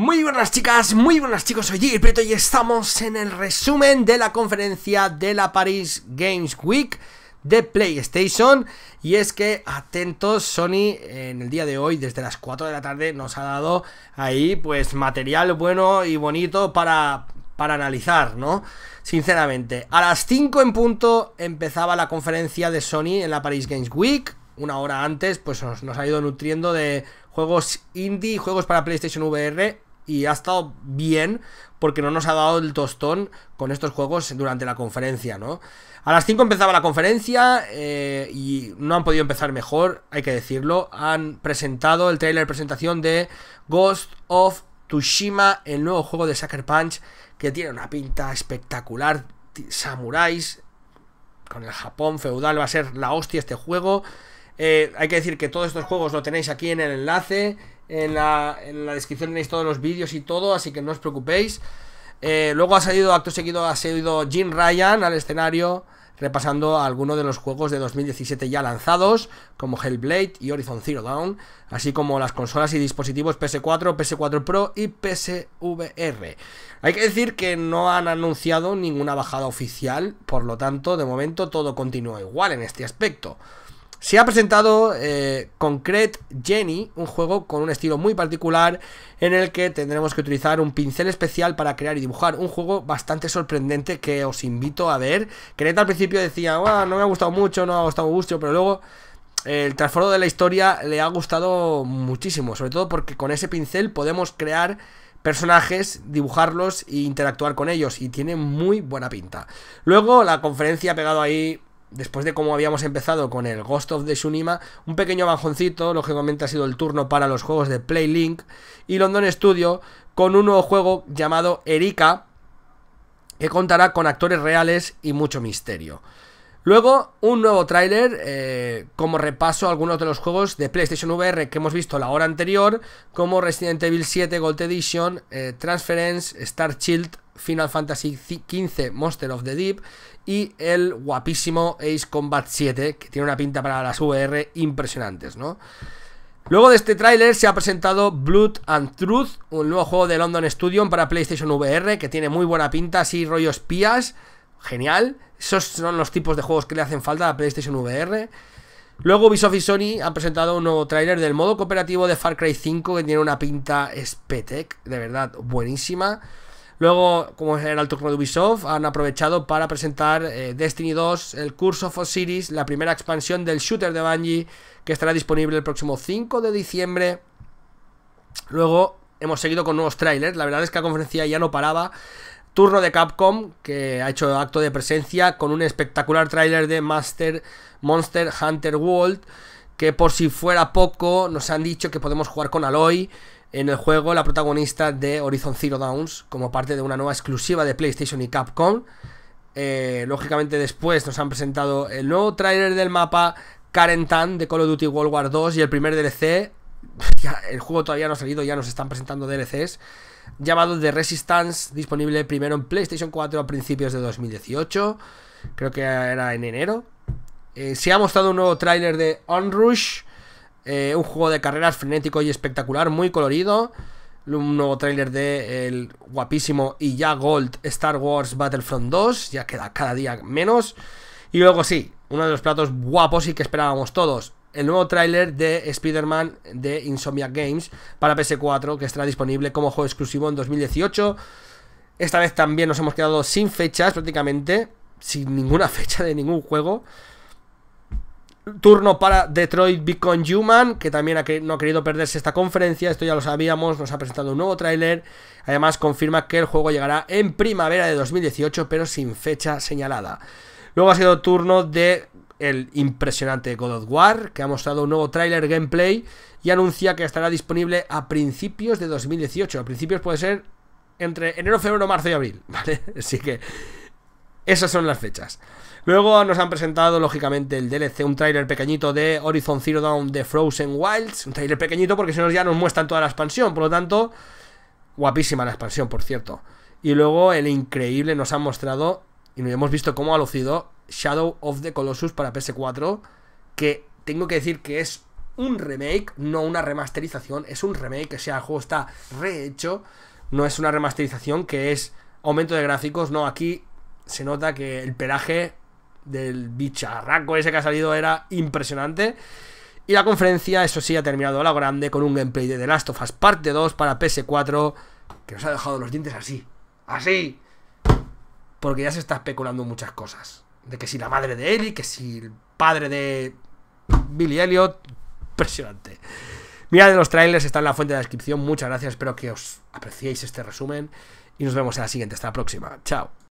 Muy buenas chicas, muy buenas chicos, soy Gil y estamos en el resumen de la conferencia de la Paris Games Week de PlayStation y es que atentos Sony en el día de hoy desde las 4 de la tarde nos ha dado ahí pues material bueno y bonito para para analizar, ¿no? Sinceramente, a las 5 en punto empezaba la conferencia de Sony en la Paris Games Week, una hora antes pues nos, nos ha ido nutriendo de juegos indie, juegos para PlayStation VR y ha estado bien porque no nos ha dado el tostón con estos juegos durante la conferencia, ¿no? A las 5 empezaba la conferencia eh, y no han podido empezar mejor, hay que decirlo. Han presentado el trailer presentación de Ghost of Tsushima, el nuevo juego de Sucker Punch, que tiene una pinta espectacular. Samuráis, con el Japón feudal, va a ser la hostia este juego. Eh, hay que decir que todos estos juegos lo tenéis aquí en el enlace en la, descripción tenéis todos los vídeos y todo, así que no os preocupéis. Eh, luego ha salido, acto seguido, ha salido Jim Ryan al escenario repasando algunos de los juegos de 2017 ya lanzados, como Hellblade y Horizon Zero Dawn, así como las consolas y dispositivos PS4, PS4 Pro y PSVR. Hay que decir que no han anunciado ninguna bajada oficial, por lo tanto, de momento todo continúa igual en este aspecto. Se ha presentado eh, Concrete Jenny, un juego con un estilo muy particular en el que tendremos que utilizar un pincel especial para crear y dibujar. Un juego bastante sorprendente que os invito a ver. Que al principio decía, no me ha gustado mucho, no me ha gustado mucho, pero luego el trasfondo de la historia le ha gustado muchísimo, sobre todo porque con ese pincel podemos crear personajes, dibujarlos e interactuar con ellos y tiene muy buena pinta. Luego la conferencia ha pegado ahí después de cómo habíamos empezado con el Ghost of the Tsunima, un pequeño bajoncito, lógicamente ha sido el turno para los juegos de Playlink y London Studio con un nuevo juego llamado Erika, que contará con actores reales y mucho misterio. Luego, un nuevo tráiler, eh, como repaso a algunos de los juegos de PlayStation VR que hemos visto la hora anterior, como Resident Evil 7 Gold Edition, eh, Transference, Star Shield Final Fantasy XV Monster of the Deep y el guapísimo Ace Combat 7, que tiene una pinta para las VR impresionantes, ¿no? Luego de este tráiler se ha presentado Blood and Truth, un nuevo juego de London Studio para PlayStation VR que tiene muy buena pinta, así rollo espías, genial. Esos son los tipos de juegos que le hacen falta a PlayStation VR. Luego Ubisoft y Sony han presentado un nuevo tráiler del modo cooperativo de Far Cry 5 que tiene una pinta spetek de verdad, buenísima. Luego, como era el turno de Ubisoft, han aprovechado para presentar eh, Destiny 2, el Curse of Osiris, la primera expansión del shooter de Bungie, que estará disponible el próximo 5 de diciembre. Luego hemos seguido con nuevos trailers, la verdad es que la conferencia ya no paraba. Turno de Capcom, que ha hecho acto de presencia con un espectacular trailer de Master Monster Hunter World que por si fuera poco nos han dicho que podemos jugar con Aloy en el juego, la protagonista de Horizon Zero downs como parte de una nueva exclusiva de PlayStation y Capcom. Eh, lógicamente después nos han presentado el nuevo trailer del mapa Carentan de Call of Duty World War 2 y el primer DLC. el juego todavía no ha salido, ya nos están presentando DLCs. Llamado The Resistance, disponible primero en PlayStation 4 a principios de 2018. Creo que era en enero eh, se ha mostrado un nuevo tráiler de Onrush, eh, un juego de carreras frenético y espectacular, muy colorido. Un nuevo tráiler de el guapísimo y ya Gold Star Wars Battlefront 2, ya queda cada día menos. Y luego sí, uno de los platos guapos y que esperábamos todos, el nuevo tráiler de Spider-Man de Insomniac Games para PS4, que estará disponible como juego exclusivo en 2018. Esta vez también nos hemos quedado sin fechas prácticamente, sin ninguna fecha de ningún juego. Turno para Detroit Beacon Human, que también no ha querido perderse esta conferencia, esto ya lo sabíamos, nos ha presentado un nuevo tráiler. Además confirma que el juego llegará en primavera de 2018, pero sin fecha señalada. Luego ha sido turno de el impresionante God of War, que ha mostrado un nuevo tráiler gameplay y anuncia que estará disponible a principios de 2018. A principios puede ser entre enero, febrero, marzo y abril, ¿vale? Así que esas son las fechas. Luego nos han presentado, lógicamente, el DLC, un tráiler pequeñito de Horizon Zero Dawn de Frozen Wilds. Un trailer pequeñito porque si no ya nos muestran toda la expansión. Por lo tanto, guapísima la expansión, por cierto. Y luego el increíble nos han mostrado y nos hemos visto cómo ha lucido Shadow of the Colossus para PS4, que tengo que decir que es un remake, no una remasterización, es un remake, o sea, el juego está rehecho, no es una remasterización que es aumento de gráficos, no, aquí se nota que el pelaje del bicharraco ese que ha salido era impresionante. Y la conferencia, eso sí, ha terminado a la grande con un gameplay de The Last of Us Parte 2 para PS4 que nos ha dejado los dientes así. Así. Porque ya se está especulando muchas cosas. De que si la madre de Ellie, que si el padre de Billy Elliot. Impresionante. Mirad los trailers, está en la fuente de la descripción. Muchas gracias, espero que os apreciéis este resumen. Y nos vemos en la siguiente, hasta la próxima. Chao.